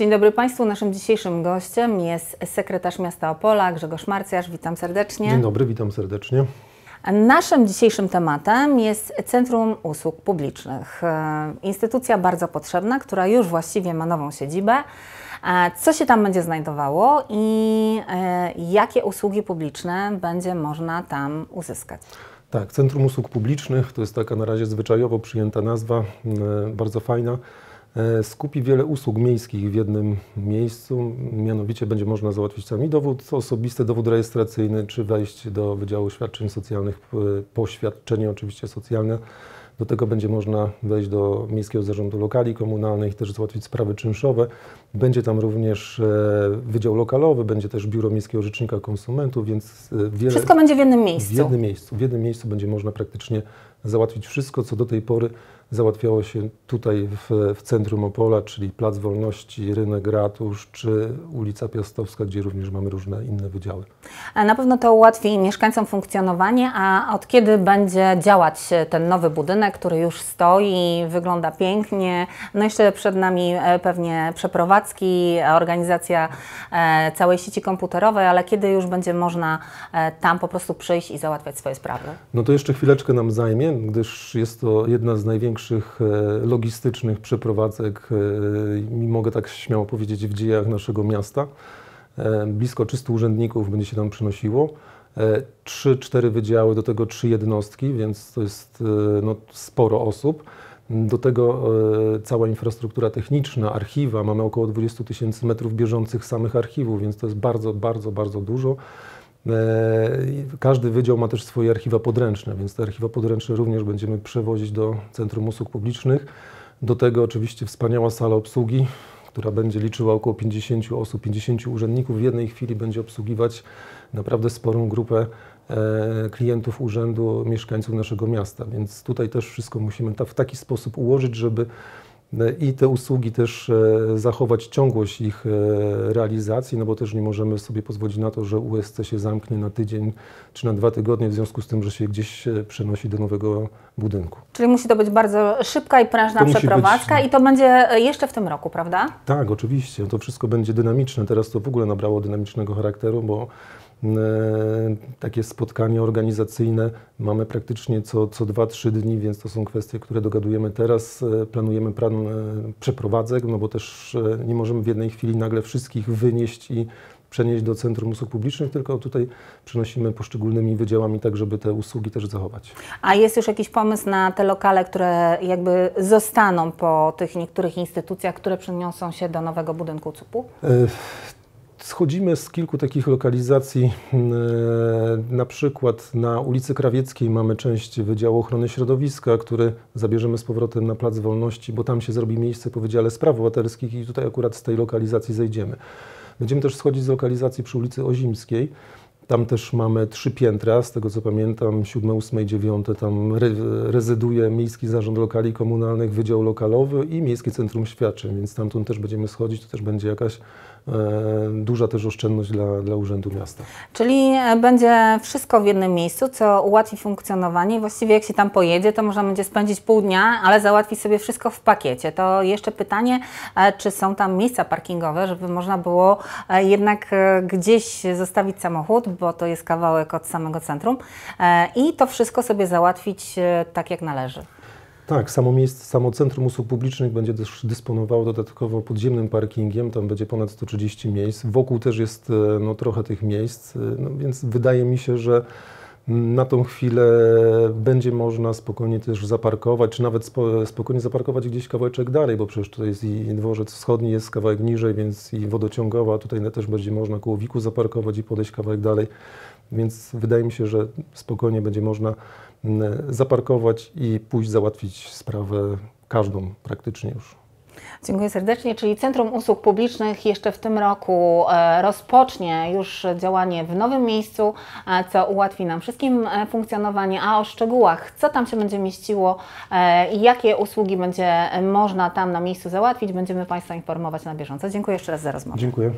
Dzień dobry Państwu. Naszym dzisiejszym gościem jest sekretarz miasta Opola Grzegorz Marcjasz. Witam serdecznie. Dzień dobry, witam serdecznie. Naszym dzisiejszym tematem jest Centrum Usług Publicznych. E, instytucja bardzo potrzebna, która już właściwie ma nową siedzibę. E, co się tam będzie znajdowało i e, jakie usługi publiczne będzie można tam uzyskać? Tak, Centrum Usług Publicznych to jest taka na razie zwyczajowo przyjęta nazwa, bardzo fajna E, skupi wiele usług miejskich w jednym miejscu. Mianowicie będzie można załatwić sami dowód osobisty, dowód rejestracyjny, czy wejść do Wydziału Świadczeń Socjalnych, poświadczenie oczywiście socjalne. Do tego będzie można wejść do Miejskiego Zarządu Lokali Komunalnych, też załatwić sprawy czynszowe. Będzie tam również e, Wydział Lokalowy, będzie też Biuro Miejskiego Rzecznika Konsumentów, więc e, wiele... Wszystko będzie w jednym miejscu. W jednym miejscu. W jednym miejscu będzie można praktycznie załatwić wszystko, co do tej pory załatwiało się tutaj w, w centrum Opola, czyli Plac Wolności, Rynek Ratusz czy ulica Piastowska, gdzie również mamy różne inne wydziały. A e, na pewno to ułatwi mieszkańcom funkcjonowanie, a od kiedy będzie działać ten nowy budynek, który już stoi, wygląda pięknie, no jeszcze przed nami e, pewnie przeprowadzki, organizacja e, całej sieci komputerowej, ale kiedy już będzie można tam po prostu przyjść i załatwiać swoje sprawy? No to jeszcze chwileczkę nam zajmie, gdyż jest to jedna z największych e, logistycznych przeprowadzek, e, mogę tak śmiało powiedzieć, w dziejach naszego miasta. E, blisko 300 urzędników będzie się tam przynosiło, 3-4 wydziały, do tego 3 jednostki, więc to jest no, sporo osób. Do tego cała infrastruktura techniczna, archiwa, mamy około 20 tysięcy metrów bieżących samych archiwów, więc to jest bardzo, bardzo, bardzo dużo. E, każdy wydział ma też swoje archiwa podręczne, więc te archiwa podręczne również będziemy przewozić do Centrum Usług Publicznych. Do tego oczywiście wspaniała sala obsługi, która będzie liczyła około 50 osób, 50 urzędników. W jednej chwili będzie obsługiwać naprawdę sporą grupę e, klientów urzędu, mieszkańców naszego miasta. Więc tutaj też wszystko musimy w taki sposób ułożyć, żeby i te usługi też e, zachować ciągłość ich e, realizacji, no bo też nie możemy sobie pozwolić na to, że USC się zamknie na tydzień czy na dwa tygodnie w związku z tym, że się gdzieś e, przenosi do nowego budynku. Czyli musi to być bardzo szybka i prężna to przeprowadzka być... No. i to będzie jeszcze w tym roku, prawda? Tak, oczywiście. To wszystko będzie dynamiczne. Teraz to w ogóle nabrało dynamicznego charakteru, bo E, takie spotkania organizacyjne mamy praktycznie co, co 2-3 dni, więc to są kwestie, które dogadujemy teraz. E, planujemy plan e, przeprowadzek, no bo też nie możemy w jednej chwili nagle wszystkich wynieść i przenieść do Centrum Usług Publicznych, tylko tutaj przenosimy poszczególnymi wydziałami, tak żeby te usługi też zachować. A jest już jakiś pomysł na te lokale, które jakby zostaną po tych niektórych instytucjach, które przeniosą się do nowego budynku CUP-u? schodzimy z kilku takich lokalizacji, e, na przykład na ulicy Krawieckiej mamy część Wydziału Ochrony Środowiska, który zabierzemy z powrotem na Plac Wolności, bo tam się zrobi miejsce po Wydziale Spraw Obywatelskich i tutaj akurat z tej lokalizacji zejdziemy. Będziemy też schodzić z lokalizacji przy ulicy Ozimskiej, tam też mamy trzy piętra, z tego co pamiętam, siódme, ósme i dziewiąte. Tam re rezyduje Miejski Zarząd Lokali Komunalnych, Wydział Lokalowy i Miejskie Centrum Świadczeń, więc stamtąd też będziemy schodzić, to też będzie jakaś e, duża też oszczędność dla, dla Urzędu Miasta. Czyli e, będzie wszystko w jednym miejscu, co ułatwi funkcjonowanie właściwie jak się tam pojedzie, to można będzie spędzić pół dnia, ale załatwi sobie wszystko w pakiecie. To jeszcze pytanie, e, czy są tam miejsca parkingowe, żeby można było e, jednak gdzieś zostawić samochód, bo to jest kawałek od samego centrum e, i to wszystko sobie załatwić e, tak jak należy. Tak, samo miejsce, samo Centrum Usług Publicznych będzie też dysponowało dodatkowo podziemnym parkingiem, tam będzie ponad 130 miejsc, wokół też jest e, no, trochę tych miejsc, no, więc wydaje mi się, że na tą chwilę będzie można spokojnie też zaparkować, czy nawet spokojnie zaparkować gdzieś kawałeczek dalej, bo przecież to jest i dworzec wschodni jest kawałek niżej, więc i wodociągowa tutaj też będzie można koło wiku zaparkować i podejść kawałek dalej. Więc wydaje mi się, że spokojnie będzie można mm, zaparkować i pójść załatwić sprawę każdą praktycznie już. Dziękuję serdecznie. Czyli Centrum Usług Publicznych jeszcze w tym roku e, rozpocznie już działanie w nowym miejscu, e, co ułatwi nam wszystkim e, funkcjonowanie. A o szczegółach, co tam się będzie mieściło i jakie usługi będzie można tam na miejscu załatwić, będziemy Państwa informować na bieżąco. Dziękuję jeszcze raz za rozmowę. Dziękuję.